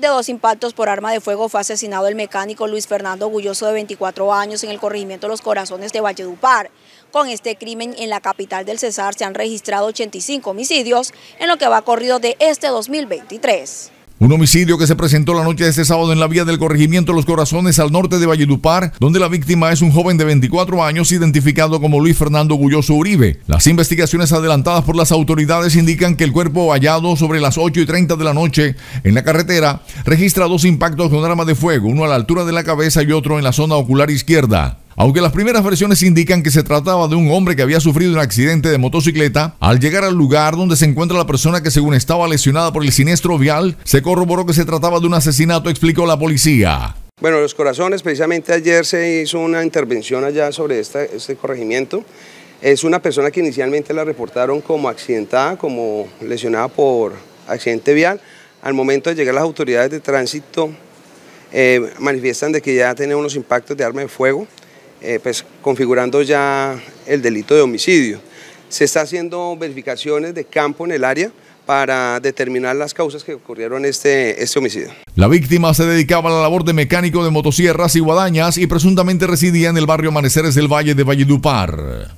de dos impactos por arma de fuego fue asesinado el mecánico Luis Fernando Gulloso de 24 años en el corregimiento Los Corazones de Valledupar. Con este crimen en la capital del Cesar se han registrado 85 homicidios en lo que va corrido de este 2023. Un homicidio que se presentó la noche de este sábado en la vía del corregimiento Los Corazones al norte de Valledupar, donde la víctima es un joven de 24 años identificado como Luis Fernando Gulloso Uribe. Las investigaciones adelantadas por las autoridades indican que el cuerpo hallado sobre las 8 y 30 de la noche en la carretera registra dos impactos con arma de fuego, uno a la altura de la cabeza y otro en la zona ocular izquierda. Aunque las primeras versiones indican que se trataba de un hombre que había sufrido un accidente de motocicleta, al llegar al lugar donde se encuentra la persona que según estaba lesionada por el siniestro vial, se corroboró que se trataba de un asesinato, explicó la policía. Bueno, los corazones, precisamente ayer se hizo una intervención allá sobre este corregimiento. Es una persona que inicialmente la reportaron como accidentada, como lesionada por accidente vial. Al momento de llegar las autoridades de tránsito, eh, manifiestan de que ya tiene unos impactos de arma de fuego. Eh, pues, configurando ya el delito de homicidio. Se está haciendo verificaciones de campo en el área para determinar las causas que ocurrieron este, este homicidio. La víctima se dedicaba a la labor de mecánico de motosierras y guadañas y presuntamente residía en el barrio Amaneceres del Valle de Valledupar.